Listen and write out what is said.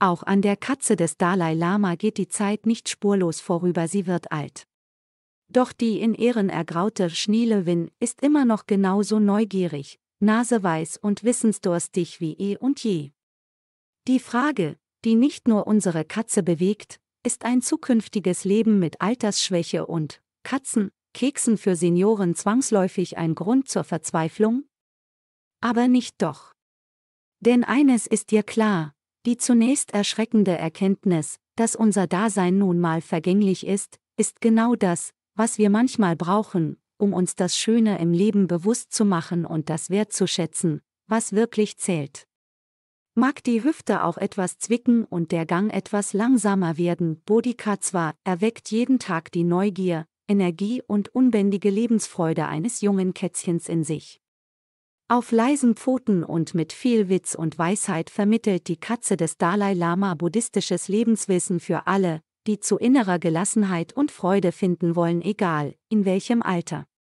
Auch an der Katze des Dalai Lama geht die Zeit nicht spurlos vorüber, sie wird alt. Doch die in Ehren ergraute Schneelewin ist immer noch genauso neugierig, naseweiß und wissensdurstig wie eh und je. Die Frage, die nicht nur unsere Katze bewegt, ist ein zukünftiges Leben mit Altersschwäche und Katzen, Keksen für Senioren zwangsläufig ein Grund zur Verzweiflung? Aber nicht doch. Denn eines ist dir klar, die zunächst erschreckende Erkenntnis, dass unser Dasein nun mal vergänglich ist, ist genau das, was wir manchmal brauchen, um uns das Schöne im Leben bewusst zu machen und das wertzuschätzen, was wirklich zählt. Mag die Hüfte auch etwas zwicken und der Gang etwas langsamer werden, Bodhikattva erweckt jeden Tag die Neugier, Energie und unbändige Lebensfreude eines jungen Kätzchens in sich. Auf leisen Pfoten und mit viel Witz und Weisheit vermittelt die Katze des Dalai Lama buddhistisches Lebenswissen für alle, die zu innerer Gelassenheit und Freude finden wollen, egal in welchem Alter.